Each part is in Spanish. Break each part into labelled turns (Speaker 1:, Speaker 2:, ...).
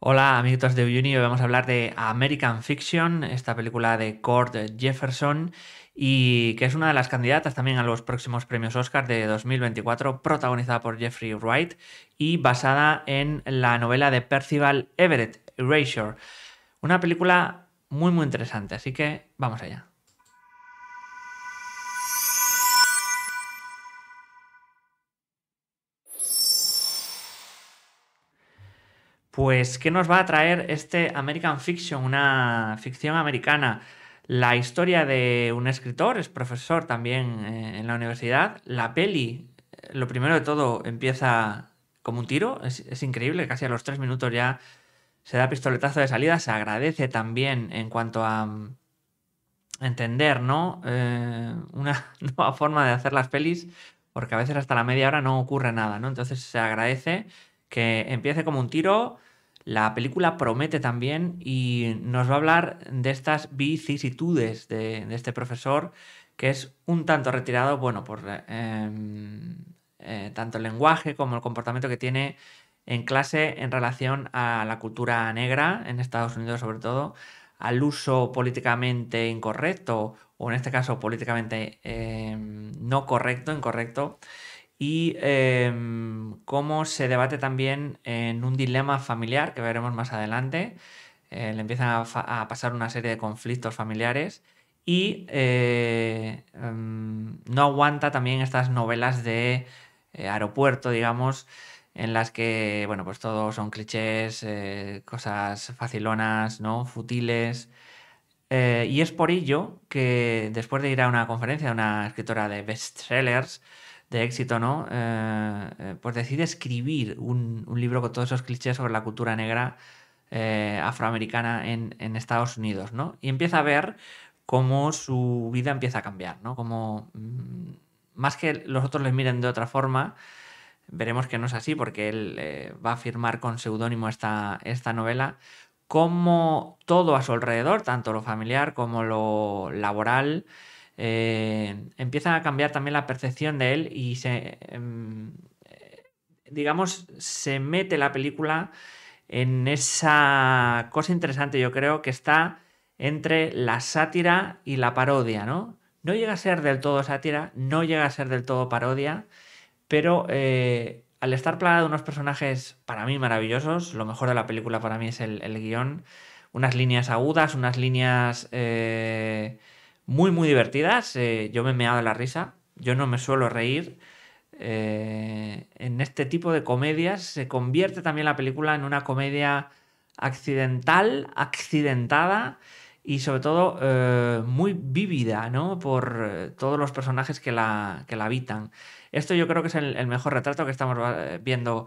Speaker 1: Hola amigos de Uni, hoy vamos a hablar de American Fiction, esta película de Cord Jefferson y que es una de las candidatas también a los próximos premios Oscar de 2024, protagonizada por Jeffrey Wright y basada en la novela de Percival Everett, Erasure. Una película muy muy interesante, así que vamos allá. Pues, ¿qué nos va a traer este American Fiction, una ficción americana? La historia de un escritor, es profesor también eh, en la universidad. La peli, eh, lo primero de todo, empieza como un tiro, es, increíble, casi a los tres minutos ya se da pistoletazo de salida, se agradece también en cuanto a mm, entender, ¿no? Eh, una nueva forma de hacer las pelis, porque a veces hasta la media hora no ocurre nada, ¿no? Entonces se agradece que empiece como un tiro, la película promete también y nos va a hablar de estas vicisitudes de, este profesor, que es un tanto retirado, bueno, por em, eh, tanto el lenguaje como el comportamiento que tiene en clase en relación a la cultura negra, en Estados Unidos sobre todo, al uso políticamente incorrecto, o en este caso políticamente em, no correcto, incorrecto, y em, cómo se debate también en un dilema familiar que veremos más adelante. Eh, le empiezan a, pasar una serie de conflictos familiares y eh, em, no aguanta también estas novelas de eh, aeropuerto, digamos, en las que, bueno, pues todo son clichés, cosas facilonas, ¿no? Futiles. y es por ello que después de ir a una conferencia de una escritora de bestsellers, de éxito, ¿no? Eh, eh, pues decide escribir un, libro con todos esos clichés sobre la cultura negra eh, afroamericana en, Estados Unidos, ¿no? Y empieza a ver cómo su vida empieza a cambiar, ¿no? Como mm, más que los otros les miren de otra forma, veremos que no es así porque él va a firmar con seudónimo esta, esta novela, como todo a su alrededor, tanto lo familiar como lo laboral, empieza eh, empiezan a cambiar también la percepción de él y se, em, digamos, se mete la película en esa cosa interesante, yo creo, que está entre la sátira y la parodia, ¿no? No llega a ser del todo sátira, no llega a ser del todo parodia, pero eh, al estar plagado de unos personajes para mí maravillosos, lo mejor de la película para mí es el, guión, unas líneas agudas, unas líneas eh, muy, muy divertidas. Eh, yo me he meado la risa. Yo no me suelo reír. Eh, en este tipo de comedias se convierte también la película en una comedia accidental, accidentada y sobre todo eh, muy vívida, ¿no? Por todos los personajes que la, la habitan. Esto yo creo que es el, mejor retrato que estamos viendo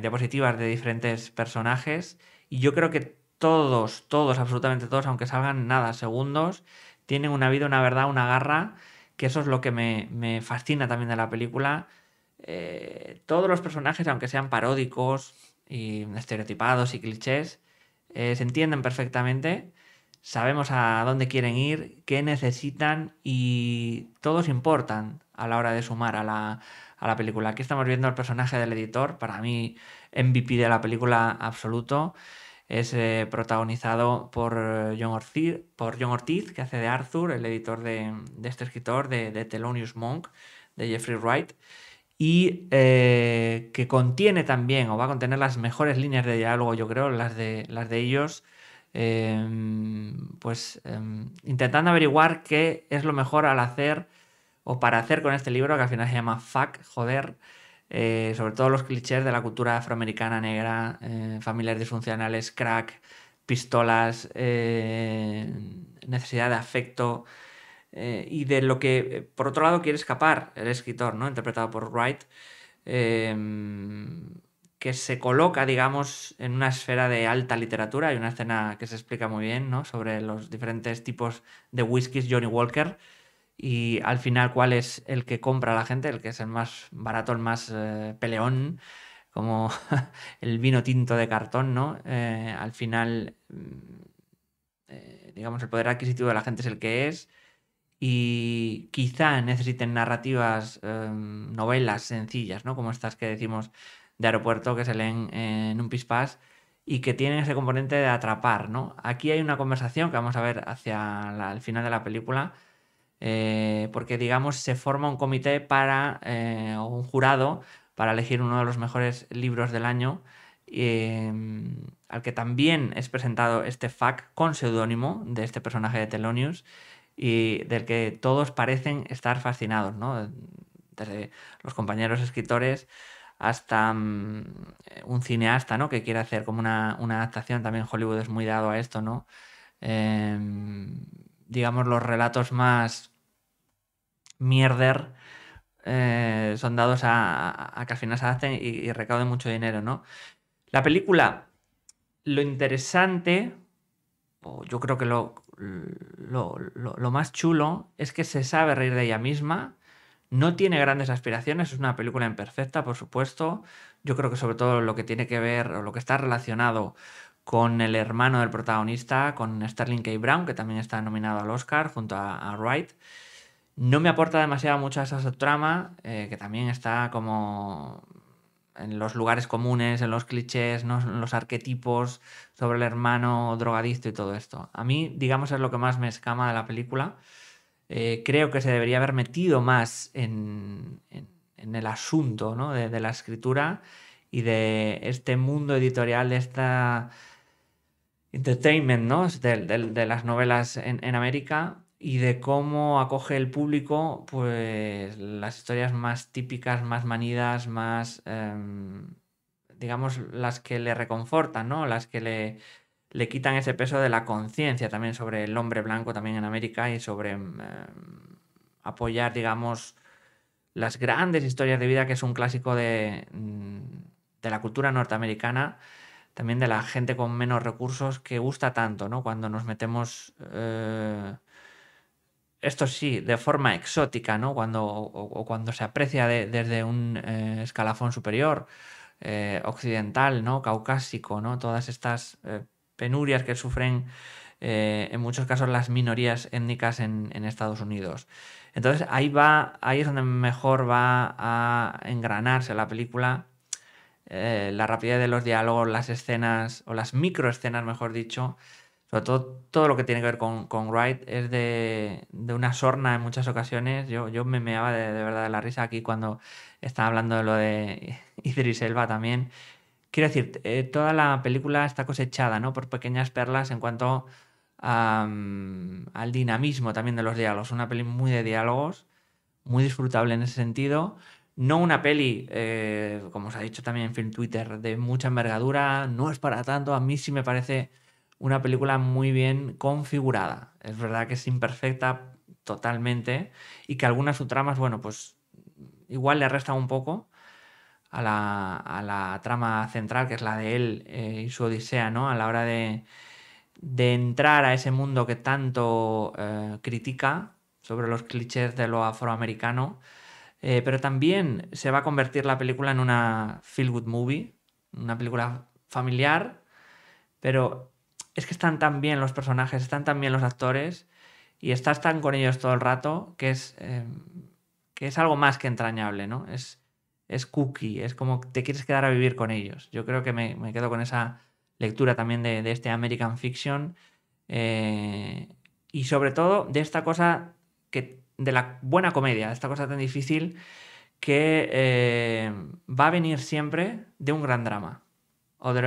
Speaker 1: diapositivas de diferentes personajes y yo creo que todos, todos, absolutamente todos, aunque salgan nada, segundos, tienen una vida, una verdad, una garra, que eso es lo que me, fascina también de la película. Eh, todos los personajes, aunque sean paródicos y estereotipados y clichés, eh, se entienden perfectamente, sabemos a dónde quieren ir, qué necesitan y todos importan a la hora de sumar a la, a la película. Aquí estamos viendo el personaje del editor, para mí MVP de la película absoluto. Es eh, protagonizado por eh, John, Ortiz, por Ortiz, que hace de Arthur, el editor de, este escritor, de, de, Thelonious Monk, de Jeffrey Wright, y eh, que contiene también, o va a contener las mejores líneas de diálogo, yo creo, las de, las de ellos, em, pues em, intentando averiguar qué es lo mejor al hacer o para hacer con este libro, que al final se llama Fuck, joder. Eh, sobre todo los clichés de la cultura afroamericana negra, eh, familias disfuncionales, crack, pistolas, eh, necesidad de afecto y de lo que, por otro lado, quiere escapar el escritor, ¿no? interpretado por Wright, que se coloca, digamos, en una esfera de alta literatura. Hay una escena que se explica muy bien sobre los diferentes tipos de whiskies Johnny Walker y al final cuál es el que compra la gente, el que es el más barato, el más eh, peleón, como el vino tinto de cartón, ¿no? Eh, al final, mm, eh, digamos, el poder adquisitivo de la gente es el que es y quizá necesiten narrativas, em, novelas sencillas, ¿no? Como estas que decimos de aeropuerto que se leen en un pispás y que tienen ese componente de atrapar, ¿no? Aquí hay una conversación que vamos a ver hacia el final de la película eh, porque digamos se forma un comité para, eh, un jurado para elegir uno de los mejores libros del año, em, al que también es presentado este FAC con seudónimo de este personaje de Telonius y del que todos parecen estar fascinados, ¿no? desde los compañeros escritores hasta mm, un cineasta, ¿no? Que quiere hacer como una, una, adaptación, también Hollywood es muy dado a esto, ¿no? Eh, digamos, los relatos más mierder eh, son dados a, a, que al final se hacen y, recauden mucho dinero, ¿no? La película, lo interesante, o yo creo que lo, lo, lo, más chulo, es que se sabe reír de ella misma, no tiene grandes aspiraciones, es una película imperfecta, por supuesto. Yo creo que sobre todo lo que tiene que ver, o lo que está relacionado con el hermano del protagonista, con Sterling K. Brown, que también está nominado al Oscar junto a, Wright. No me aporta demasiado mucho a esa trama, eh, que también está como en los lugares comunes, en los clichés, en los arquetipos sobre el hermano drogadicto y todo esto. A mí, digamos, es lo que más me escama de la película. Eh, creo que se debería haber metido más en, en, el asunto de la escritura y de este mundo editorial, de esta entertainment, ¿no? De, las novelas en, América y de cómo acoge el público pues las historias más típicas, más manidas, más, em, digamos, las que le reconfortan, ¿no? Las que le, quitan ese peso de la conciencia también sobre el hombre blanco también en América y sobre em, apoyar, digamos, las grandes historias de vida, que es un clásico de mm, la cultura norteamericana también de la gente con menos recursos que gusta tanto, ¿no? Cuando nos metemos, eh, esto sí, de forma exótica, ¿no? Cuando, o, cuando se aprecia desde un eh, escalafón superior, eh, occidental, ¿no? Caucásico, ¿no? Todas estas penurias que sufren en muchos casos las minorías étnicas en, en Estados Unidos. Entonces ahí va, ahí es donde mejor va a engranarse la película eh, la rapidez de los diálogos, las escenas, o las microescenas, mejor dicho, sobre todo todo lo que tiene que ver con, Wright, es de, una sorna en muchas ocasiones. Yo, yo me meaba de, verdad de la risa aquí cuando estaba hablando de lo de Idris Elba también. Quiero decir, eh, toda la película está cosechada por pequeñas perlas en cuanto al dinamismo también de los diálogos. Una peli muy de diálogos, muy disfrutable en ese sentido no una peli, eh, como os ha dicho también en Film Twitter, de mucha envergadura, no es para tanto, a mí sí me parece una película muy bien configurada. Es verdad que es imperfecta totalmente y que algunas subtramas, bueno, pues igual le resta un poco a la, a la, trama central, que es la de él eh, y su odisea, ¿no? A la hora de, entrar a ese mundo que tanto eh, critica sobre los clichés de lo afroamericano eh, pero también se va a convertir la película en una feel good movie, una película familiar, pero es que están tan bien los personajes, están tan bien los actores y estás tan con ellos todo el rato que es, em, que es algo más que entrañable, ¿no? Es, es cookie, es como te quieres quedar a vivir con ellos. Yo creo que me, quedo con esa lectura también de, este American Fiction eh, y sobre todo de esta cosa que de la buena comedia, esta cosa tan difícil que eh, va a venir siempre de un gran drama o de,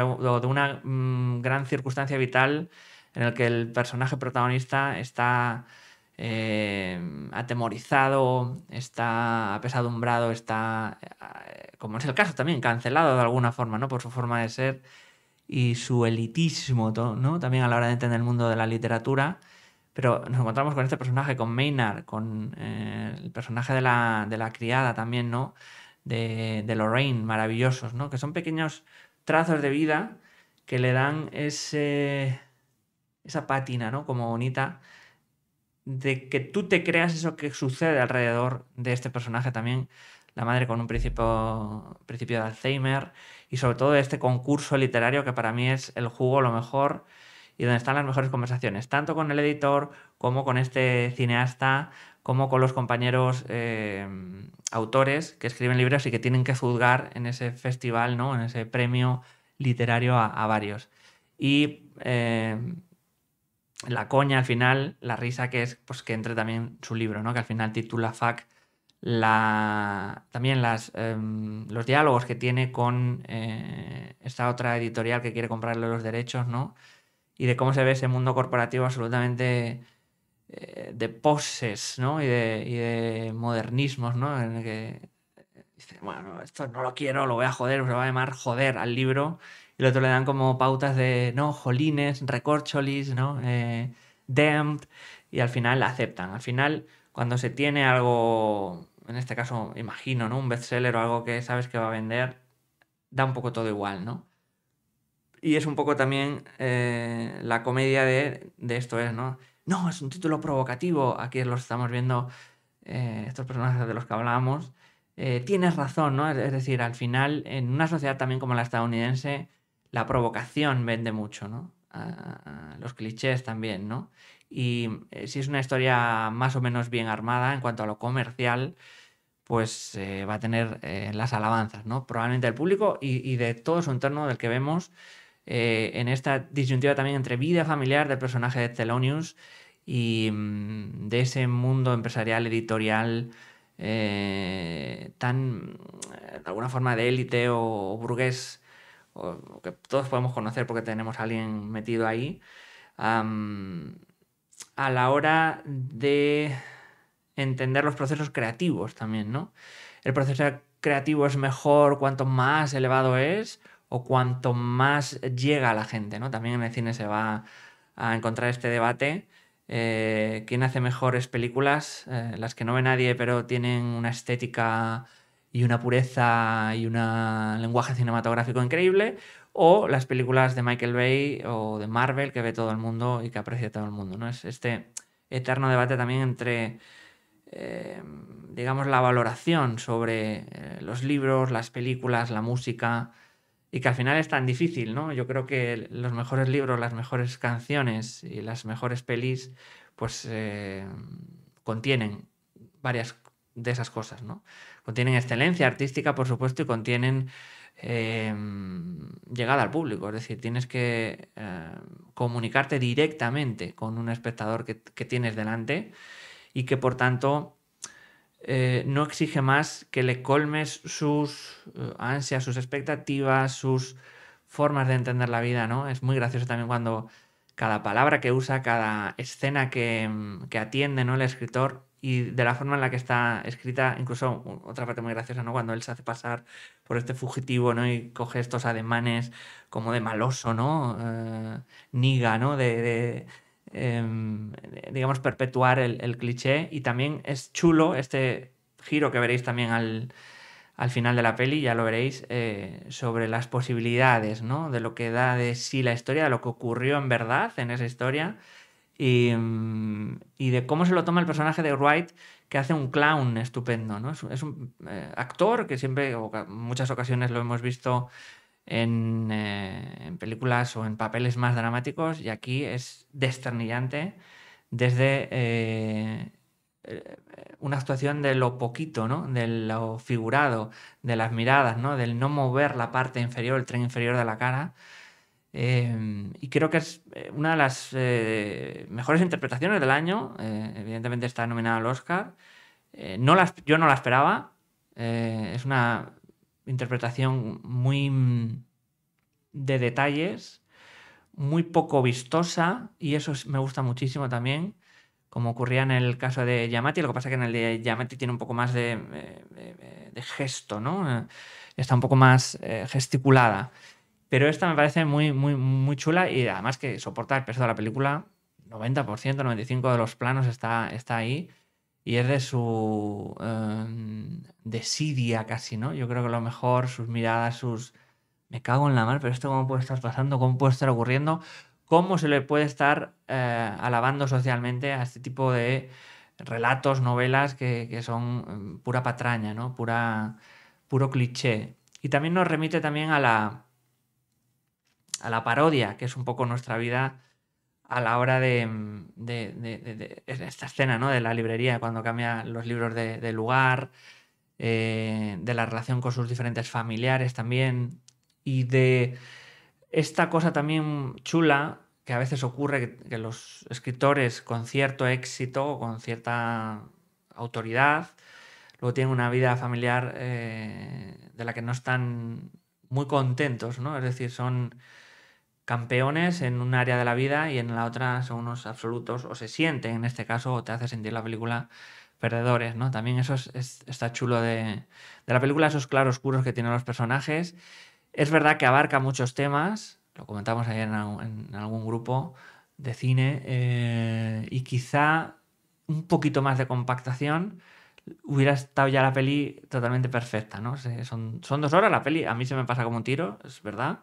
Speaker 1: una mm, gran circunstancia vital en el que el personaje protagonista está eh, atemorizado, está apesadumbrado, está, eh, como es el caso también, cancelado de alguna forma, ¿no? Por su forma de ser y su elitismo, ¿no? También a la hora de entender el mundo de la literatura. Pero nos encontramos con este personaje, con Maynard, con eh, el personaje de la, de la, criada también, ¿no? De, de, Lorraine, maravillosos, ¿no? Que son pequeños trazos de vida que le dan ese, esa pátina, ¿no? Como bonita, de que tú te creas eso que sucede alrededor de este personaje también la madre con un principio, principio de Alzheimer y sobre todo este concurso literario que para mí es el jugo lo mejor y donde están las mejores conversaciones, tanto con el editor como con este cineasta, como con los compañeros eh, autores que escriben libros y que tienen que juzgar en ese festival, ¿no? en ese premio literario a, varios. Y eh, la coña al final, la risa que es pues, que entre también su libro, ¿no? que al final titula FAC. La, también las, em, los diálogos que tiene con eh, esta otra editorial que quiere comprarle los derechos, ¿no? y de cómo se ve ese mundo corporativo absolutamente eh, de poses ¿no? y, de, modernismos, ¿no? en el que dice, bueno, esto no lo quiero, lo voy a joder, se va a llamar joder al libro, y el otro le dan como pautas de, no, jolines, recorcholis, ¿no? Eh, damned, y al final la aceptan. Al final, cuando se tiene algo, en este caso, imagino, ¿no? Un bestseller o algo que sabes que va a vender, da un poco todo igual, ¿no? Y es un poco también eh, la comedia de, esto es, ¿no? No, es un título provocativo. Aquí los estamos viendo eh, estos personajes de los que hablábamos. Eh, tienes razón, ¿no? Es, decir, al final, en una sociedad también como la estadounidense, la provocación vende mucho, ¿no? los clichés también, ¿no? Y si es una historia más o menos bien armada en cuanto a lo comercial, pues va a tener las alabanzas, ¿no? Probablemente del público y, y, de todo su entorno del que vemos eh, en esta disyuntiva también entre vida familiar del personaje de Thelonious y mm, de ese mundo empresarial, editorial, eh, tan eh, de alguna forma de élite o, burgués, que todos podemos conocer porque tenemos a alguien metido ahí, a la hora de entender los procesos creativos también, ¿no? El proceso creativo es mejor cuanto más elevado es o cuanto más llega a la gente, ¿no? También en el cine se va a encontrar este debate. Eh, ¿Quién hace mejores películas? Eh, las que no ve nadie, pero tienen una estética y una pureza y un lenguaje cinematográfico increíble, o las películas de Michael Bay o de Marvel que ve todo el mundo y que aprecia todo el mundo. ¿no? Es este eterno debate también entre, eh, digamos, la valoración sobre los libros, las películas, la música, y que al final es tan difícil, ¿no? Yo creo que los mejores libros, las mejores canciones y las mejores pelis, pues eh, contienen varias de esas cosas, ¿no? Contienen excelencia artística, por supuesto, y contienen eh, llegada al público. Es decir, tienes que eh, comunicarte directamente con un espectador que, que tienes delante y que, por tanto, eh, no exige más que le colmes sus eh, ansias, sus expectativas, sus formas de entender la vida, ¿no? Es muy gracioso también cuando cada palabra que usa, cada escena que, mm, atiende, ¿no? El escritor y de la forma en la que está escrita, incluso otra parte muy graciosa, ¿no? Cuando él se hace pasar por este fugitivo, ¿no? Y coge estos ademanes como de maloso, ¿no? Eh, niga, ¿no? de, Em, digamos, perpetuar el, cliché. Y también es chulo este giro que veréis también al, final de la peli, ya lo veréis, eh, sobre las posibilidades, De lo que da de sí la historia, de lo que ocurrió en verdad en esa historia. Y, mm, de cómo se lo toma el personaje de Wright, que hace un clown estupendo, Es, un eh, actor que siempre, o muchas ocasiones lo hemos visto eh, en, películas o en papeles más dramáticos y aquí es desternillante desde eh, eh, una actuación de lo poquito, de lo figurado, de las miradas, del no mover la parte inferior, el tren inferior de la cara. y creo que es una de las mejores interpretaciones del año. evidentemente está nominada al Oscar. no yo no la esperaba. es una interpretación muy de detalles, muy poco vistosa, y eso me gusta muchísimo también, como ocurría en el caso de Yamati, lo que pasa que en el de Yamati tiene un poco más de, eh, eh, gesto, ¿no? Eh, está un poco más gesticulada. Pero esta me parece muy, muy, muy chula y además que soporta el peso de la película. 90%, 95% de los planos está, está ahí y es de su desidia casi, ¿no? Yo creo que lo mejor sus miradas, sus me cago en la mar, pero esto cómo puede estar pasando, cómo puede estar ocurriendo, cómo se le puede estar eh, alabando socialmente a este tipo de relatos, novelas que, son mm, pura patraña, ¿no? Pura, puro cliché. Y también nos remite también a la, a la parodia, que es un poco nuestra vida a la hora de, mm, de, esta escena ¿no? de la librería, cuando cambia los libros de, lugar, eh, de la relación con sus diferentes familiares también, y de esta cosa también chula que a veces ocurre que, los escritores con cierto éxito con cierta autoridad luego tienen una vida familiar eh, de la que no están muy contentos, ¿no? Es decir, son campeones en un área de la vida y en la otra son unos absolutos, o se sienten en este caso, o te hace sentir la película perdedores, ¿no? También eso está chulo de, de, la película, esos claroscuros que tienen los personajes es verdad que abarca muchos temas, lo comentamos ayer en, algún grupo de cine, eh, y quizá un poquito más de compactación hubiera estado ya la peli totalmente perfecta, ¿no? son, dos horas la peli, a mí se me pasa como un tiro, es verdad,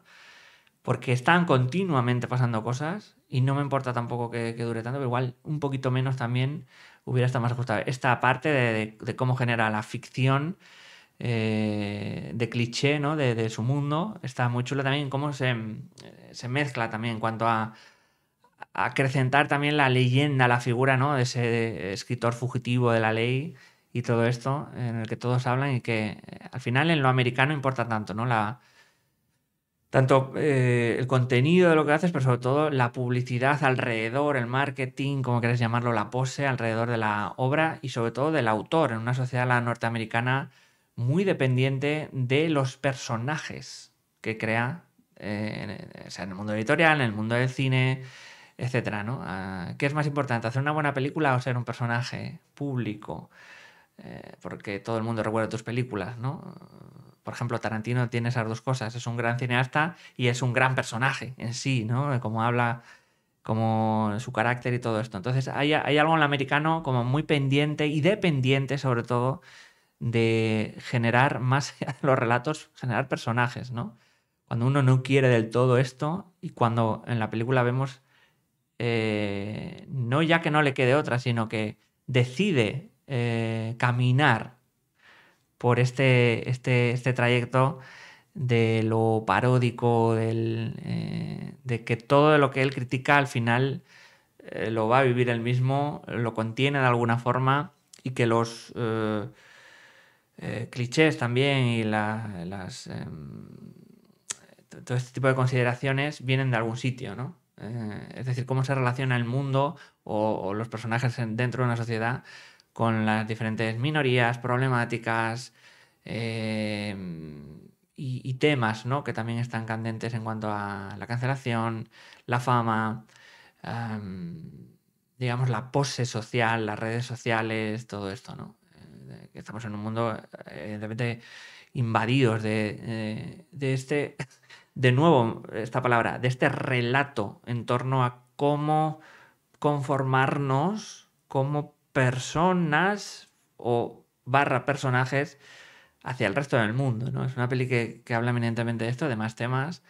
Speaker 1: porque están continuamente pasando cosas y no me importa tampoco que, dure tanto, pero igual un poquito menos también hubiera estado más ajustado. Esta parte de cómo genera la ficción eh, de cliché ¿no? De, su mundo. Está muy chulo también cómo eh, se, mezcla también en cuanto a, acrecentar también la leyenda, la figura ¿no? de ese escritor fugitivo de la ley y todo esto en el que todos hablan y que eh, al final en lo americano importa tanto, ¿no? La, tanto el contenido de lo que haces, pero sobre todo la publicidad alrededor, el marketing, como querés llamarlo, la pose alrededor de la obra y sobre todo del autor. En una sociedad norteamericana muy dependiente de los personajes que crea, eh, en, sea, en el mundo editorial, en el mundo del cine, etcétera, ¿no? Ah, ¿Qué es más importante, hacer una buena película o ser un personaje público? Eh, porque todo el mundo recuerda tus películas, ¿no? Por ejemplo, Tarantino tiene esas dos cosas, es un gran cineasta y es un gran personaje en sí, ¿no? Como habla, como su carácter y todo esto. Entonces, hay, hay algo en el americano como muy pendiente y dependiente, sobre todo, de generar más los relatos, generar personajes, ¿no? Cuando uno no quiere del todo esto y cuando en la película vemos eh, no ya que no le quede otra, sino que decide eh, caminar por este, este, este trayecto de lo paródico, eh, de que todo lo que él critica al final lo va a vivir él mismo, lo contiene de alguna forma y que los, eh, clichés también y las... Em, todo este tipo de consideraciones vienen de algún sitio, ¿no? Eh, es decir, cómo se relaciona el mundo o, los personajes dentro de una sociedad con las diferentes minorías, problemáticas em, y, temas ¿no? que también están candentes en cuanto a la cancelación, la fama, em, digamos, la pose social, las redes sociales, todo esto, ¿no? estamos en un mundo eh, evidentemente invadidos eh, de, este, de nuevo, esta palabra, de este relato en torno a cómo conformarnos como personas o barra personajes hacia el resto del mundo. ¿no? Es una peli que, habla eminentemente de esto, de más temas.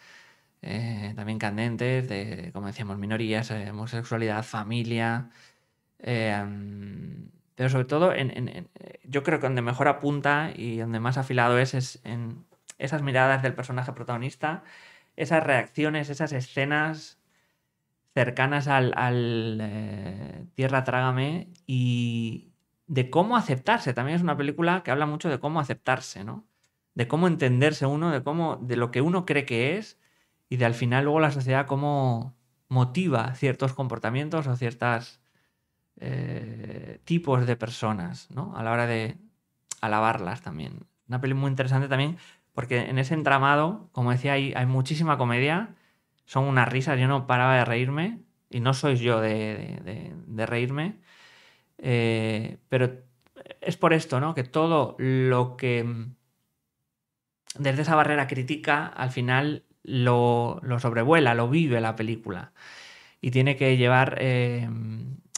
Speaker 1: Eh, también candentes, de, como decíamos, minorías, homosexualidad, familia, eh, pero sobre todo en, yo creo que donde mejor apunta y donde más afilado es es en esas miradas del personaje protagonista, esas reacciones, esas escenas cercanas al, eh, Tierra Trágame y de cómo aceptarse. También es una película que habla mucho de cómo aceptarse, ¿no? De cómo entenderse uno, de cómo, de lo que uno cree que es y de al final luego la sociedad cómo motiva ciertos comportamientos o ciertas eh, tipos de personas, ¿no? A la hora de alabarlas también. Una película muy interesante también, porque en ese entramado, como decía, hay, muchísima comedia, son unas risas, yo no paraba de reírme, y no sois yo de, reírme, eh, pero es por esto, ¿no? Que todo lo que mm, desde esa barrera crítica, al final lo, lo sobrevuela, lo vive la película. Y tiene que llevar eh,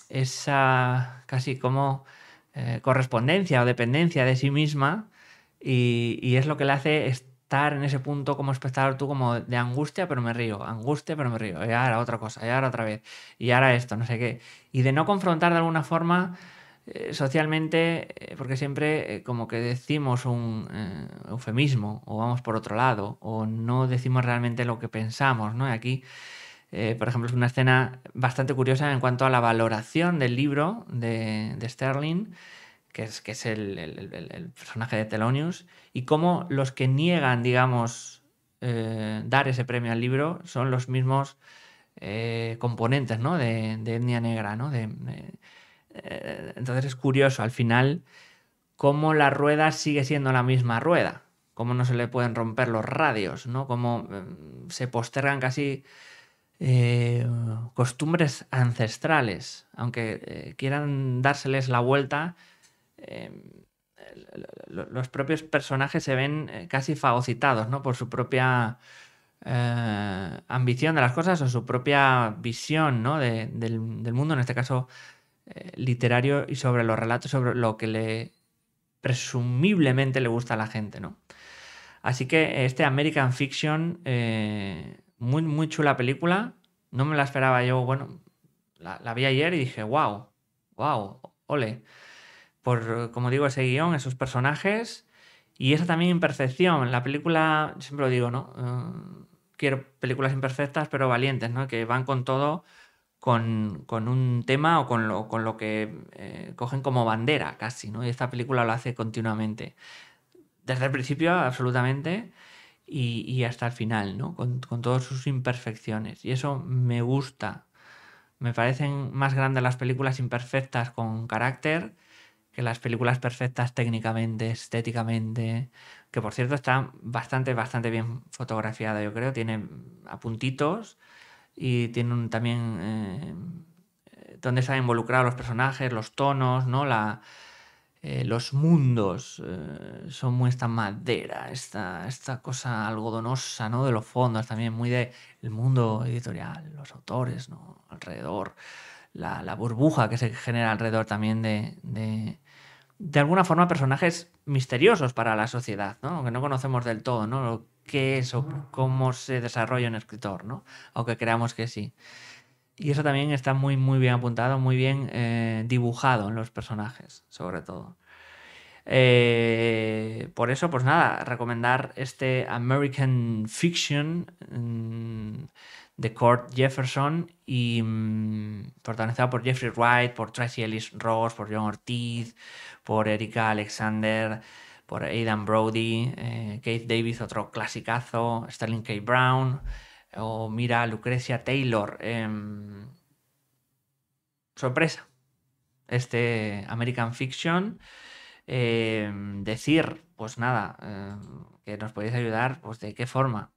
Speaker 1: esa casi como eh, correspondencia o dependencia de sí misma y, es lo que le hace estar en ese punto como espectador tú como de angustia pero me río, angustia pero me río, y ahora otra cosa, y ahora otra vez, y ahora esto, no sé qué. Y de no confrontar de alguna forma eh, socialmente, eh, porque siempre como que decimos un eufemismo o vamos por otro lado o no decimos realmente lo que pensamos, ¿no? aquí eh, por ejemplo, es una escena bastante curiosa en cuanto a la valoración del libro de, Sterling, que es, que es el, personaje de Telonius, y cómo los que niegan, digamos, eh, dar ese premio al libro son los mismos eh, componentes de, etnia negra. entonces es curioso al final cómo la rueda sigue siendo la misma rueda, cómo no se le pueden romper los radios, ¿no? cómo mm, se postergan casi eh, costumbres ancestrales, aunque eh, quieran dárseles la vuelta, eh, los propios personajes se ven casi fagocitados ¿no? por su propia ambición de las cosas o su propia visión del, mundo, en este caso literario, y sobre los relatos, sobre lo que le presumiblemente le gusta a la gente. ¿no? Así que este American Fiction muy, muy chula película. No me la esperaba yo. Bueno, la, vi ayer y dije, wow, wow, ole. Por, como digo, ese guión, esos personajes y esa también imperfección. La película, siempre lo digo, ¿no? Eh, quiero películas imperfectas pero valientes, ¿no? Que van con todo, con, un tema o con lo, con lo que eh, cogen como bandera casi, ¿no? Y esta película lo hace continuamente. Desde el principio, absolutamente y, hasta el final, ¿no? Con, con, todas sus imperfecciones. Y eso me gusta. Me parecen más grandes las películas imperfectas con carácter que las películas perfectas técnicamente, estéticamente, que por cierto está bastante, bastante bien fotografiada, yo creo. Tiene apuntitos y tiene también eh, donde se han involucrado los personajes, los tonos, ¿no? La, eh, los mundos eh, son muy esta madera, esta, esta cosa algodonosa, ¿no? De los fondos también, muy del mundo editorial, los autores, ¿no? Alrededor, la, burbuja que se genera alrededor también de, de, de, alguna forma, personajes misteriosos para la sociedad, ¿no? Que no conocemos del todo, ¿no? Lo, qué es o cómo se desarrolla un escritor, ¿no? Aunque creamos que sí. Y eso también está muy, muy bien apuntado, muy bien eh, dibujado en los personajes, sobre todo. Eh, por eso, pues nada, recomendar este American Fiction mm, de Kurt Jefferson y mm, protagonizado por Jeffrey Wright, por Tracy Ellis Ross, por John Ortiz, por Erika Alexander, por Aidan Brody, eh, Keith Davis, otro clasicazo, Sterling K. Brown. O mira a Lucrecia Taylor. Em, sorpresa. Este American Fiction. Em, decir, pues nada, em, que nos podéis ayudar, pues de qué forma.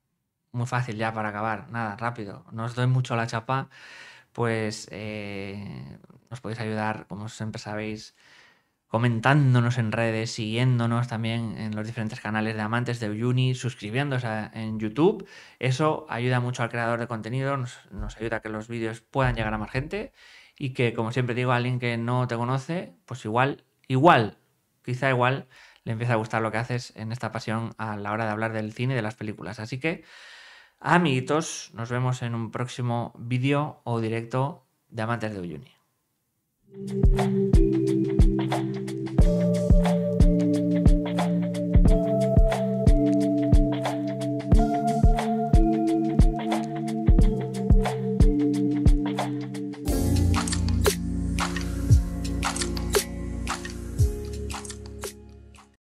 Speaker 1: Muy fácil ya para acabar, nada, rápido. No os doy mucho la chapa, pues eh, nos podéis ayudar, como siempre sabéis, comentándonos en redes, siguiéndonos también en los diferentes canales de amantes de Uyuni, suscribiéndose en YouTube. Eso ayuda mucho al creador de contenido, nos, ayuda a que los vídeos puedan llegar a más gente y que, como siempre digo, a alguien que no te conoce, pues igual, igual, quizá igual, le empieza a gustar lo que haces en esta pasión a la hora de hablar del cine y de las películas. Así que, amiguitos, nos vemos en un próximo vídeo o directo de amantes de Uyuni.